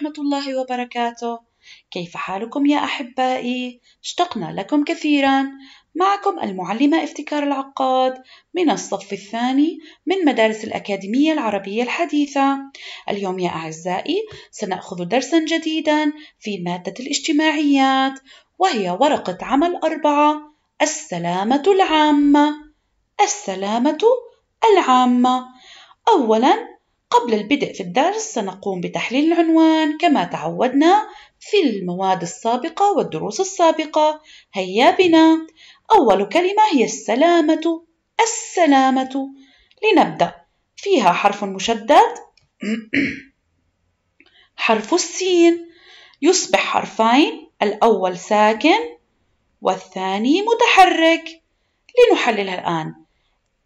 ورحمة الله وبركاته كيف حالكم يا أحبائي؟ اشتقنا لكم كثيرا معكم المعلمة افتكار العقاد من الصف الثاني من مدارس الأكاديمية العربية الحديثة اليوم يا أعزائي سنأخذ درسا جديدا في مادة الاجتماعيات وهي ورقة عمل أربعة السلامة العامة السلامة العامة أولاً قبل البدء في الدرس سنقوم بتحليل العنوان كما تعودنا في المواد السابقة والدروس السابقة هيا بنا أول كلمة هي السلامة السلامة لنبدأ فيها حرف مشدد حرف السين يصبح حرفين الأول ساكن والثاني متحرك لنحللها الآن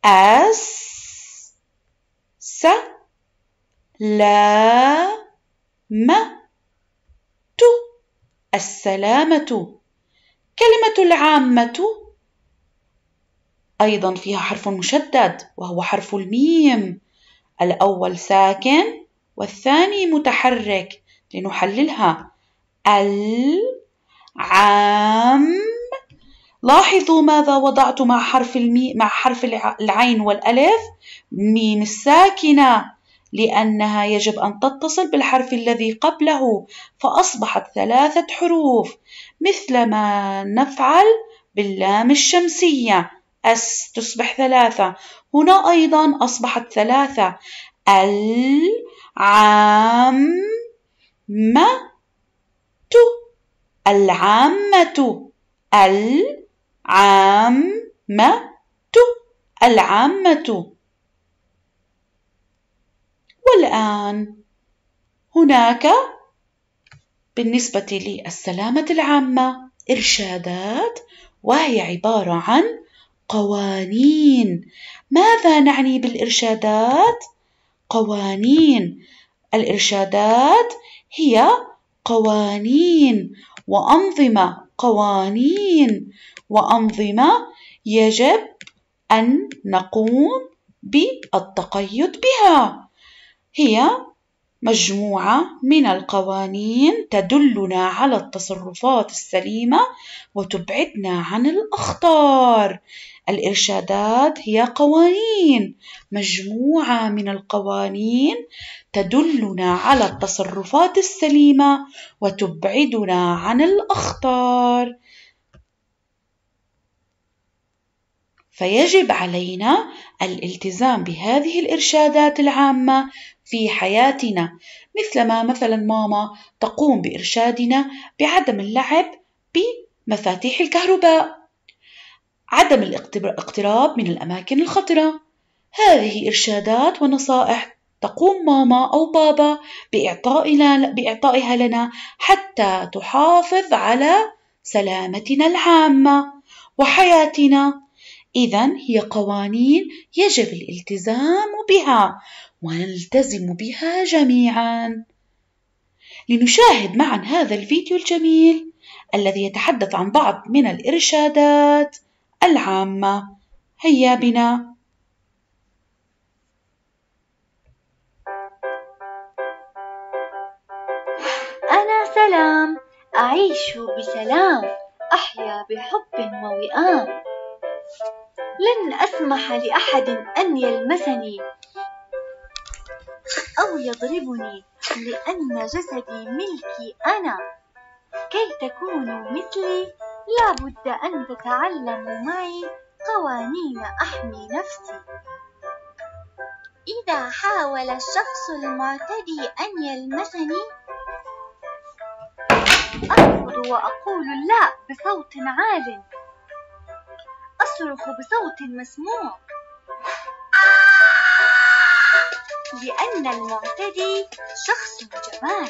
أس س ت السلامة كلمة العامة أيضا فيها حرف مشدد وهو حرف الميم الأول ساكن والثاني متحرك لنحللها العام لاحظوا ماذا وضعت مع حرف المي مع حرف العين والألف ميم الساكنة لأنها يجب أن تتصل بالحرف الذي قبله فأصبحت ثلاثة حروف مثل ما نفعل باللام الشمسية أس تصبح ثلاثة هنا أيضا أصبحت ثلاثة ال عام تو العامة العامة العامة الآن هناك بالنسبة للسلامة العامة إرشادات وهي عبارة عن قوانين ماذا نعني بالإرشادات؟ قوانين الإرشادات هي قوانين وأنظمة قوانين وأنظمة يجب أن نقوم بالتقيد بها هي مجموعة من القوانين تدلنا على التصرفات السليمة وتبعدنا عن الأخطار. الإرشادات هي قوانين، مجموعة من القوانين تدلنا على التصرفات السليمة وتبعدنا عن الأخطار. فيجب علينا الالتزام بهذه الإرشادات العامة في حياتنا مثلما مثلا ماما تقوم بإرشادنا بعدم اللعب بمفاتيح الكهرباء عدم الاقتراب من الأماكن الخطرة هذه إرشادات ونصائح تقوم ماما أو بابا بإعطائنا بإعطائها لنا حتى تحافظ على سلامتنا العامة وحياتنا إذا هي قوانين يجب الالتزام بها ونلتزم بها جميعا لنشاهد معا هذا الفيديو الجميل الذي يتحدث عن بعض من الإرشادات العامة هيا بنا أنا سلام أعيش بسلام أحيا بحب ووئام لن أسمح لأحد أن يلمسني أو يضربني لأن جسدي ملكي أنا كي تكونوا مثلي لابد أن تتعلموا معي قوانين أحمي نفسي إذا حاول الشخص المعتدي أن يلمسني أرفض وأقول لا بصوت عال أصرخ بصوت مسموع لأن المعتدي شخص جبان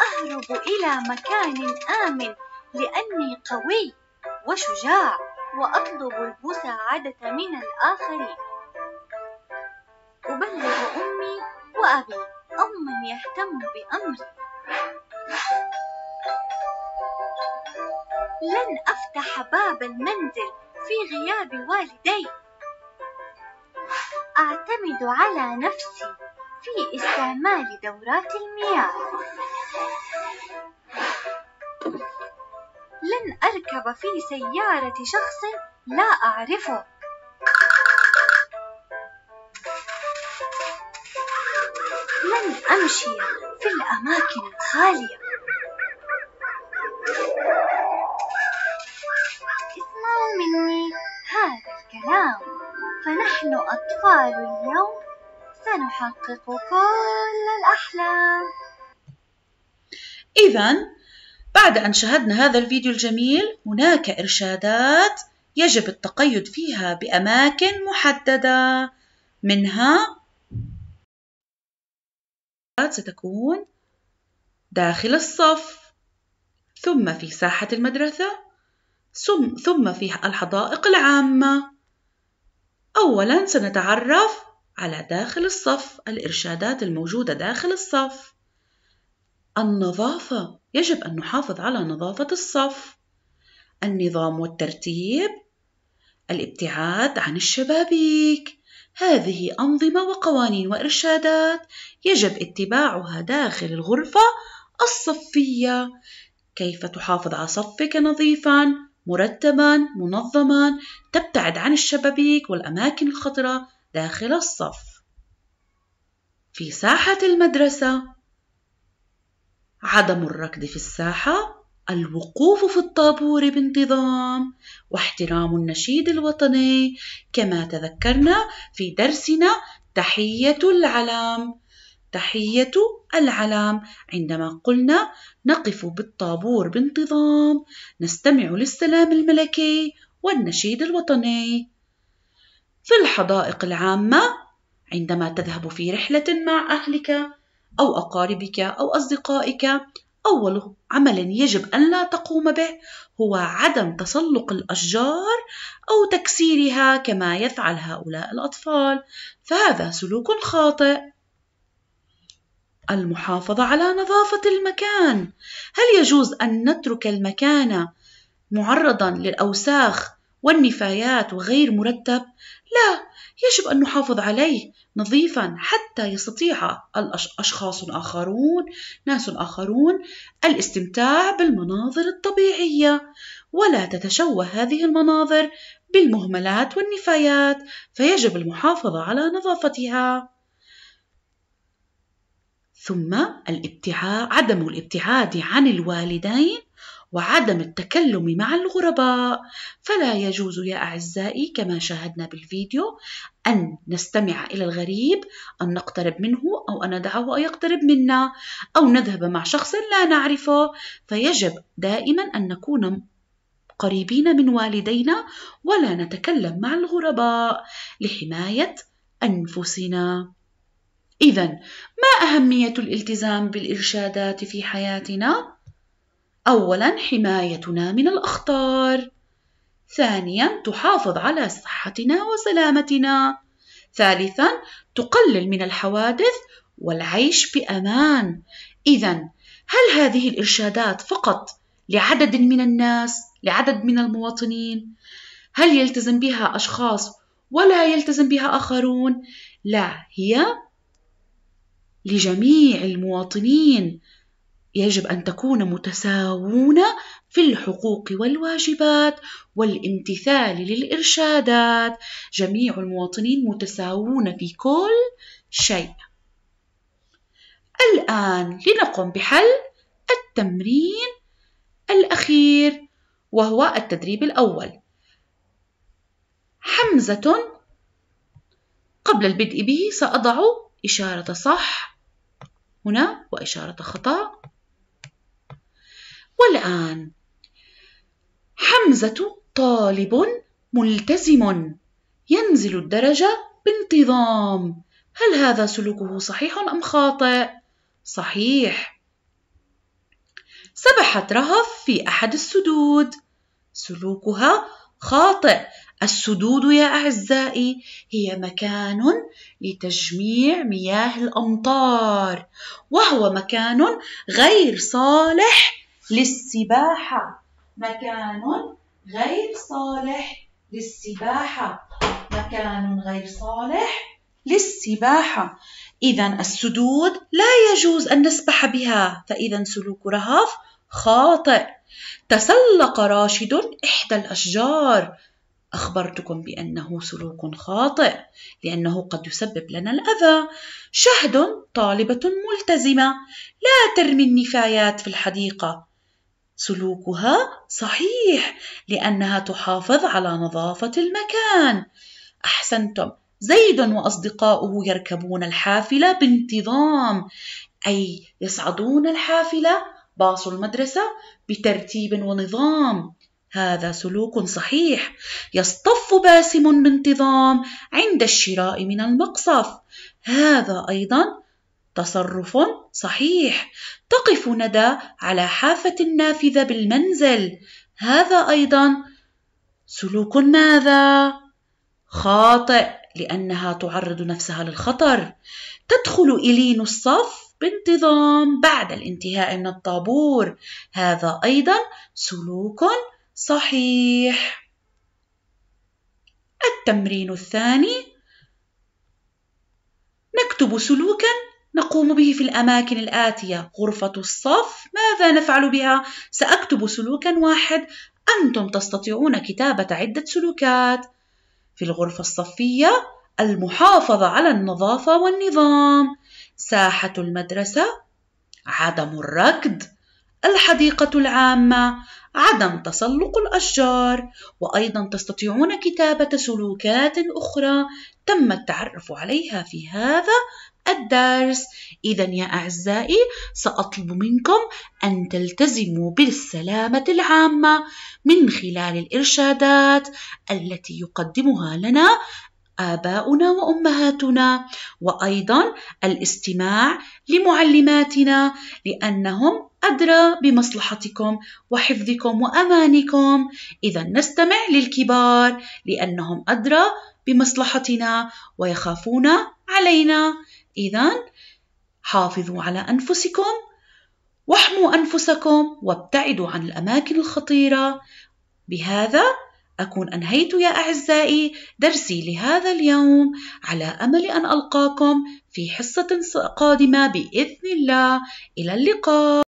أهرب إلى مكان آمن لأني قوي وشجاع وأطلب المساعدة من الآخرين أبلغ أمي وأبي أو من يهتم بأمري لن أفتح باب المنزل في غياب والدي أعتمد على نفسي في استعمال دورات المياه لن أركب في سيارة شخص لا أعرفه لن أمشي في الأماكن الخالية السلام فنحن أطفال اليوم سنحقق كل الأحلام إذا بعد أن شاهدنا هذا الفيديو الجميل هناك إرشادات يجب التقيد فيها بأماكن محددة منها ستكون داخل الصف ثم في ساحة المدرسة ثم في الحدائق العامة أولا سنتعرف على داخل الصف الإرشادات الموجودة داخل الصف النظافة يجب أن نحافظ على نظافة الصف النظام والترتيب الابتعاد عن الشبابيك هذه أنظمة وقوانين وإرشادات يجب اتباعها داخل الغرفة الصفية كيف تحافظ على صفك نظيفا مرتبا منظما تبتعد عن الشبابيك والأماكن الخضراء داخل الصف في ساحة المدرسة عدم الركض في الساحة الوقوف في الطابور بانتظام واحترام النشيد الوطني كما تذكرنا في درسنا تحية العلم تحية العلم عندما قلنا نقف بالطابور بانتظام نستمع للسلام الملكي والنشيد الوطني في الحدائق العامة عندما تذهب في رحلة مع أهلك أو أقاربك أو أصدقائك أول عمل يجب أن لا تقوم به هو عدم تسلق الأشجار أو تكسيرها كما يفعل هؤلاء الأطفال فهذا سلوك خاطئ المحافظة على نظافة المكان هل يجوز أن نترك المكان معرضا للأوساخ والنفايات وغير مرتب؟ لا يجب أن نحافظ عليه نظيفا حتى يستطيع الأشخاص آخرون ناس آخرون الاستمتاع بالمناظر الطبيعية ولا تتشوه هذه المناظر بالمهملات والنفايات فيجب المحافظة على نظافتها ثم الابتعاد عدم الابتعاد عن الوالدين وعدم التكلم مع الغرباء فلا يجوز يا أعزائي كما شاهدنا بالفيديو أن نستمع إلى الغريب أن نقترب منه أو أن ندعه أن يقترب منا أو نذهب مع شخص لا نعرفه فيجب دائما أن نكون قريبين من والدينا ولا نتكلم مع الغرباء لحماية أنفسنا إذا ما أهمية الالتزام بالإرشادات في حياتنا؟ أولا حمايتنا من الأخطار ثانيا تحافظ على صحتنا وسلامتنا ثالثا تقلل من الحوادث والعيش بأمان إذا هل هذه الإرشادات فقط لعدد من الناس لعدد من المواطنين هل يلتزم بها أشخاص ولا يلتزم بها آخرون لا هي لجميع المواطنين يجب ان تكون متساوون في الحقوق والواجبات والامتثال للارشادات جميع المواطنين متساوون في كل شيء الان لنقم بحل التمرين الاخير وهو التدريب الاول حمزه قبل البدء به ساضع إشارة صح هنا وإشارة خطأ والآن حمزة طالب ملتزم ينزل الدرجة بانتظام هل هذا سلوكه صحيح أم خاطئ؟ صحيح سبحت رهف في أحد السدود سلوكها خاطئ السدود يا أعزائي هي مكان لتجميع مياه الأمطار وهو مكان غير صالح للسباحة مكان غير صالح للسباحة مكان غير صالح للسباحة إذا السدود لا يجوز أن نسبح بها فإذا سلوك رهف خاطئ تسلق راشد إحدى الأشجار أخبرتكم بأنه سلوك خاطئ لأنه قد يسبب لنا الأذى شهد طالبة ملتزمة لا ترمي النفايات في الحديقة سلوكها صحيح لأنها تحافظ على نظافة المكان أحسنتم زيد وأصدقاؤه يركبون الحافلة بانتظام أي يصعدون الحافلة باص المدرسة بترتيب ونظام هذا سلوك صحيح يصطف باسم بانتظام عند الشراء من المقصف هذا ايضا تصرف صحيح تقف ندى على حافه النافذه بالمنزل هذا ايضا سلوك ماذا خاطئ لانها تعرض نفسها للخطر تدخل الين الصف بانتظام بعد الانتهاء من الطابور هذا ايضا سلوك صحيح التمرين الثاني نكتب سلوكا نقوم به في الأماكن الآتية غرفة الصف ماذا نفعل بها؟ سأكتب سلوكا واحد أنتم تستطيعون كتابة عدة سلوكات في الغرفة الصفية المحافظة على النظافة والنظام ساحة المدرسة عدم الركض الحديقة العامة عدم تسلق الأشجار وأيضا تستطيعون كتابة سلوكات أخرى تم التعرف عليها في هذا الدرس إذا يا أعزائي سأطلب منكم أن تلتزموا بالسلامة العامة من خلال الإرشادات التي يقدمها لنا آباؤنا وأمهاتنا وأيضا الاستماع لمعلماتنا لأنهم أدرى بمصلحتكم وحفظكم وأمانكم إذا نستمع للكبار لأنهم أدرى بمصلحتنا ويخافون علينا إذا حافظوا على أنفسكم واحموا أنفسكم وابتعدوا عن الأماكن الخطيرة بهذا أكون أنهيت يا أعزائي درسي لهذا اليوم على أمل أن ألقاكم في حصة قادمة بإذن الله إلى اللقاء